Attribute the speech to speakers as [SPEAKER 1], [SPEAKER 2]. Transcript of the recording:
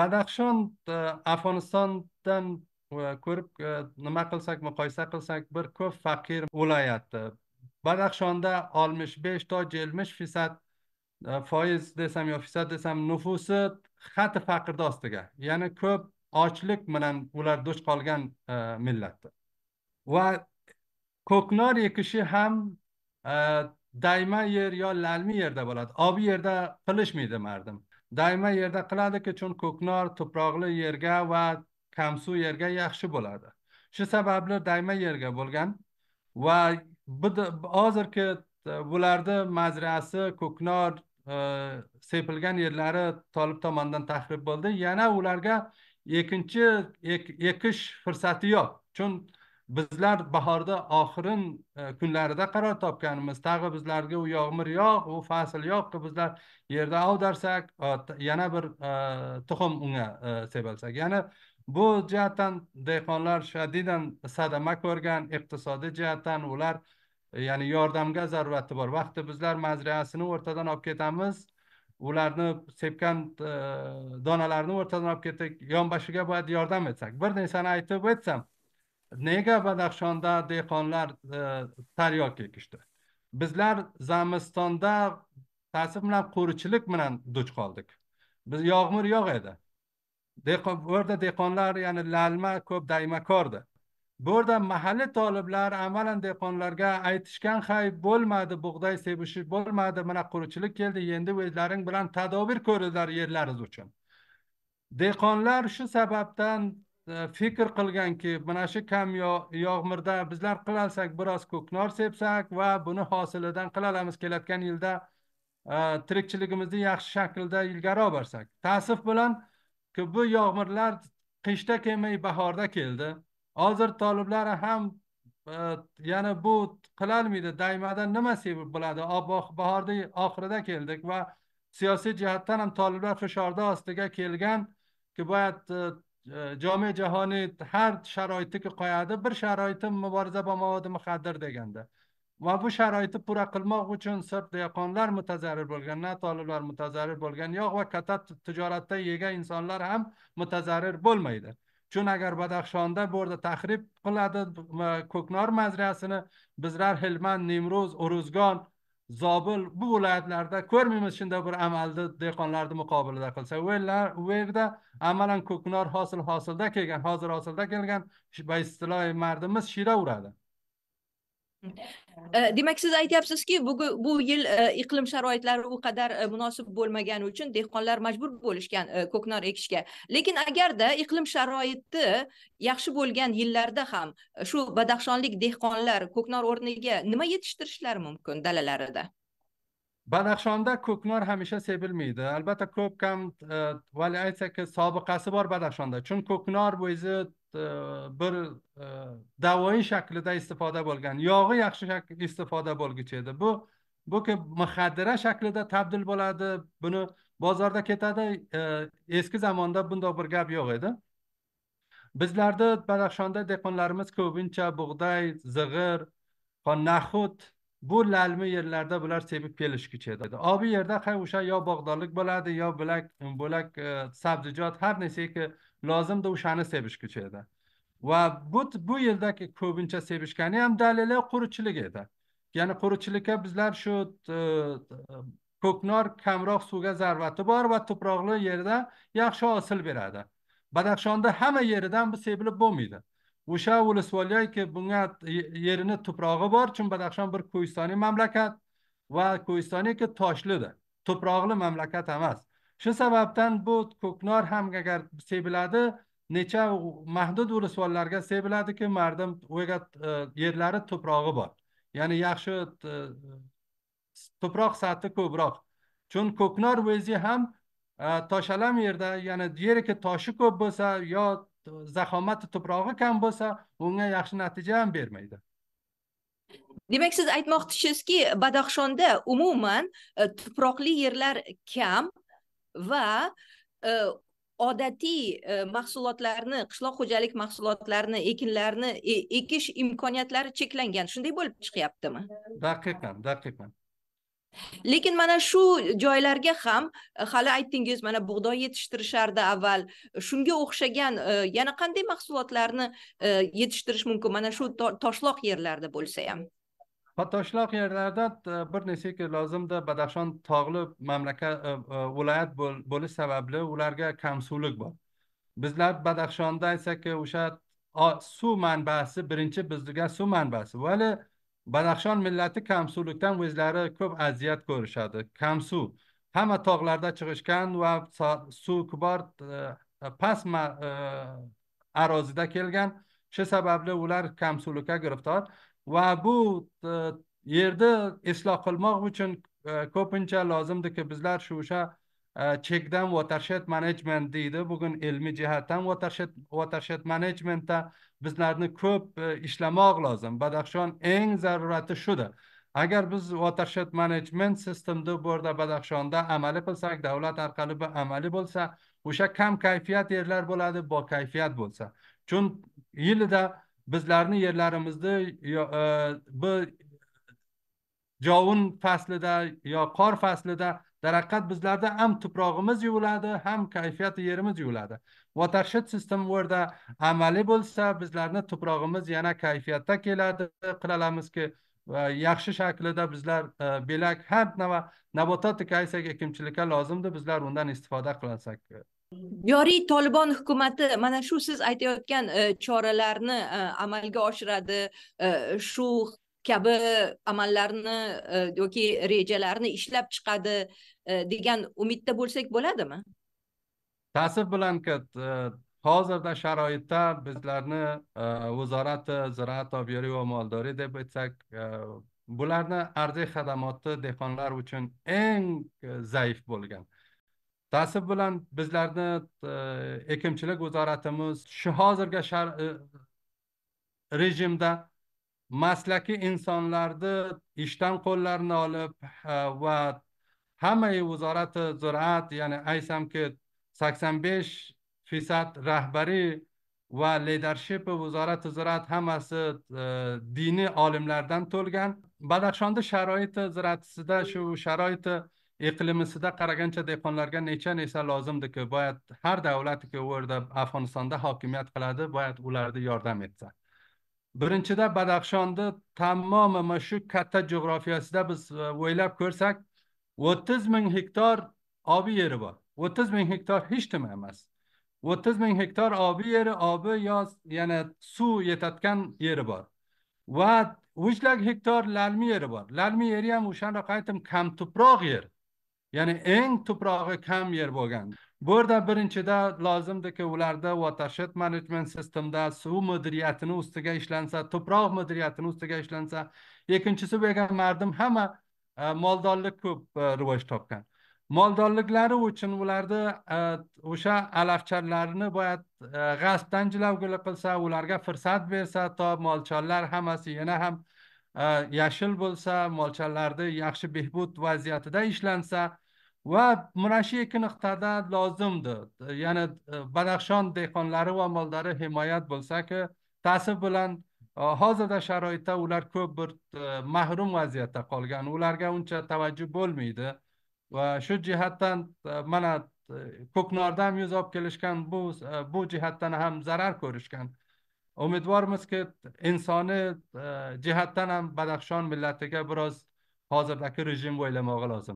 [SPEAKER 1] badaxshon e, afg'onistondan e, ko'rib e, nima qilsak muqoyisa qilsak bir ko'p faqir viloyati badaxshonda oltmish besh to yetmish fisad foiz desam yo fisad desam nufusi xati faqirni ostiga ya'ni ko'p ochlik bilan ular duch qolgan millat va ko'knor ekishi ham dayma yer yo lalmi yerda bo'ladi obi yerda qilishmaydi mardim doimo yerda qiladiki chun ko'knor tuproqli yerga va kamsuv yerga yaxshi bo'ladi shu sababli doimo yerga bo'lgan va hozirgi e, bularni mazrasi ko'knor e, sepilgan yerlari tolib tomonidan tahrib bo'ldi yana ularga ekinchi ekish fursati yo'q chun bizlar bahorda oxirin e, kunlarida qaror topganmiz tag'i bizlarga u yog'mir yo'q u fasl yo'q bizlar yerda ag'darsak yana bir e, tuxum unga e, sepilsak ya'ni bu jihatdan dehqonlar shadidan sadama ko'rgan iqtisodiy jihatdan ular ya'ni yordamga zarurati bor vaqti bizlar mazriyasini o'rtadan olib ketamiz ularni sepgan donalarni o'rtadan olib ketib yonboshiga boya yordam etsak bir narsani aytib o'tsam nega badaxshonda dehqonlar taryok e, ekishdi bizlar zamistonda ta'sir bilan qo'richilik bilan duch qoldik biz yog'mir yo'q edi dehqon bu yerda dehqonlar ya'ni lalma ko'p daymakordi bu yerda mahalliy toliblar amalan dehqonlarga aytishgan hay bo'lmadi bug'doy sepishi bo'lmadi mana quruvchilik keldi endi o'zlaring bilan tadobir ko'ringlar yerlaringiz uchun dehqonlar shu sababdan fikr э, qilganki mana shu kam yog'mirda bizlar qilolsak biroz ko'knor sepsak va buni hosilidan qila olamiz kelayotgan yilda e, tirikchiligimizni yaxshi shaklda ilgari olib borsak ta'sif bilan bu yog'mirlar qishda kelmay bahorda keldi hozir toliblar ham e, yana bu qilolmaydi daymada nima sebab bo'ladi bahorda oxirida keldik va siyosiy jihatdan ham toliblar fishorni ostiga kelgan ki jome jahoniy har sharoitni qo'yadi bir sharoiti muboriza ba mavodi deganda va bu sharoitni pura qilmoq uchun sirf dehqonlar mutazarrir bo'lgan na toliblar mutazarrir bo'lgan yo'q va katta tijoratda yegan insonlar ham mutazarrir bo'lmaydi chun agar badaxshonda bu yerda tahrib qiladi ko'knor mazrasini bizlar hilman nimruz uruzgon zobil bu viloyatlarda ko'rmaymiz shunday bir amalni dehqonlarni muqobilida qilsa u yerda amalan ko'knor hosil hosilda kelgan hozir hosilda kelgan baistilo mardimiz shira uradi
[SPEAKER 2] demak siz aytyapsizki bugun bu yil iqlim sharoitlari u qadar munosib bo'lmagani uchun dehqonlar majbur bo'lishgan ko'knor ekishga lekin agarda iqlim sharoiti yaxshi bo'lgan yillarda ham shu badaxshonlik dehqonlar ko'knor o'rniga nima yetishtirishlari mumkin dalalarida
[SPEAKER 1] badaxshonda ko'knor hamisha sepilmaydi albatta ko'p kam aytsak sobiqasi bor badaxshonda chunki ko'knor o'zi E, bir e, davoiy shaklida istifoda bo'lgan yog'i yaxshi istifoda bo'lguchi edi bu bu muhadira shaklida tabdil bo'ladi buni bozorda ketadi e, eski zamonda bundoq bir gap yo'q edi bizlarda badaxshonda dehqonlarimiz ko'pincha bug'doy zig'ir naxut bu lalmi yerlarda bular sepib kelishguchi edi obi yerda hay o'sha yo bog'dorlik bo'ladi yo bo'lak bo'lak sabzijot har narsaki lozimda o'shani sevishguchi edi va bu bu yildagi ko'pincha sevishgani ham dalili qurichilik edi ya'ni qurichilikka bizlar shu e, ko'knor kamroq suvga zarvati bor va tuproqli yerda yaxshi hosil beradi badaxshonda hamma yeridan bu sepilib bo'lmaydi o'sha ulusvolyaki bunga yerini tuprog'i bor chunki badaxshon bir ko'rgiztoniy mamlakat va ko'rgiztonniki toshlidi tuproqli mamlakat emas shu sababdan bu ko'knor ham agar sepiladi necha mahdud urusvonlarga sepiladiki mardim o'ga e, yerlari tuprog'i bor ya'ni yaxshi e, tuproq sati ko'proq chun ko'knor uezi ham e, toshalam yerda ya'ni yeriki toshi ko'p bo'lsa yo zahomati tuprog'i kam bo'lsa unga yaxshi natija ham bermaydi
[SPEAKER 2] demak siz aytmoqchisizki badaxshonda umuman tuproqli yerlar kam va e, odatiy e, mahsulotlarni qishloq xo'jalik mahsulotlarini ekinlarni e, ekish imkoniyatlari cheklangan shunday bo'lib chiqyaptimi
[SPEAKER 1] daqiqan daqiqan
[SPEAKER 2] lekin mana shu joylarga ham hali aytdingiz mana bug'doy yetishtirishardi avval shunga o'xshagan yana qanday mahsulotlarni yetishtirish mumkin mana shu toshloq yerlarda bo'lsa ham
[SPEAKER 1] Patoshloq yerlarda e, bir necha yil lozimda badaxshon tog'li mamlakat e, e, viloyat bo'lish sababli ularga kam suvlik bor bizlar badaxshonda aytsak o'sha suv manbasi birinchi bizga suv manbasi vali badaxshon millati kamsuvlikdan o'zlari ko'p aziyat ko'rishadi kamsuv hamma tog'larda chiqishgan va suv bor past arozida kelgan shu sababli ular kamsuvlikka giriftor va bu e, yerni isloh qilmoq uchun e, ko'pincha lozimdiki bizlar shu o'sha e, chekdan watershed management deydi bugun ilmiy jihatdan watershed watershed managementda bizlarni ko'p ishlamoq lozim badaxshon eng zarurati shudir agar biz watershed management sistemni bu yerda badaxshonda amaliy qilsak davlat orqali bu amaliy bo'lsa o'sha kam kayfiyat yerlar bo'ladi bo kayfiyat bo'lsa chun yilida bizlarni yerlarimizni e, bu jovun faslida yo qor faslida daraqqat bizlarda ham tuprog'imiz yuviladi ham kayfiyati yerimiz yuviladi watershed system yerda amaliy bo'lsa bizlarni tuprog'imiz yana kayfiyatda keladi qila olamizki yaxshi shaklida bizlar e, belak har nava kaysak ekinchilikka lozimdi bizlar undan istifoda qilsak
[SPEAKER 2] joriy tolibon hukumati mana shu siz aytayotgan e, choralarni e, amalga oshiradi e, shu kabi amallarni yoki rejalarni ishlab chiqadi degan umidda bo'lsak bo'ladimi
[SPEAKER 1] ta'sif bilan hozirda sharoitda bizlarni vazorati ziraat obyoviy va moldori deb aytsak bularni arziy xadamoti dehqonlar uchun eng zaif bo'lgan ta'sir bilan bizlarni ekinchilik vazoratimiz shu hozirgi e, rejimda maslaki insonlarni ishdan qo'llarini olib va hamma vazorati ziraat ya'ni aytsamki sakson besh fisad rahbariy va lidership vazorati ziraat hammasi e, diniy olimlardan to'lgan badaxshonni sharoiti ziraatisida shu sharoiti iqlimisida qaragancha dehqonlarga necha nesa lozimdiki boya har davlatki u yerda afg'onistonda hokimiyat qiladi boya ularni yordam etsa birinchida badaxshonni tamomi mana shu katta jug'rofiyasida biz e, o'ylab ko'rsak o'ttiz ming hektar obiy yeri bor o'ttiz ming hektar hech nima emas o'ttiz ming hektar obiy yeri obi yo yana suv yetadigan yeri bor va uch lak hektar lalmi yeri bor lalmi yeri ham o'shanaqa kam tuproq yer ya'ni eng tuprog'i kam yer bo'lgan bu yerda birinchida lozimdiki ularda watershed management sistemda suv mudiriyatini ustiga ishlansa tuproq mudiriyatini ustiga ishlansa ikkinchisi bo'lgan mardim hamma e, moldorlik ko'p e, rivoj topgan moldorliklari uchun ularni e, o'sha alafcharlarni boya g'asbdan jilovgili qilsa ularga fursat bersa to molchanlar hammasi yana ham yashil bo'lsa molchanlarni yaxshi behbud vaziyatida ishlansa va mana shu ikki nuqtada lozimdir ya'ni e, badaxshon dehqonlari va mollari himoyat bo'lsaki ta'sir bilan e, hozirda sharoitda ular ko'p bir e, mahrum vaziyatda qolgan ularga uncha tavajjuh bo'lmaydi va shu jihatdan mana ko'knordan yuz olib kelishgan bu bu jihatdan ham zarar ko'rishgan umidvormizki insoniy jihatdan ham badaxshon millatiga biroz hozirdagi rejim o'ylamog'i lozim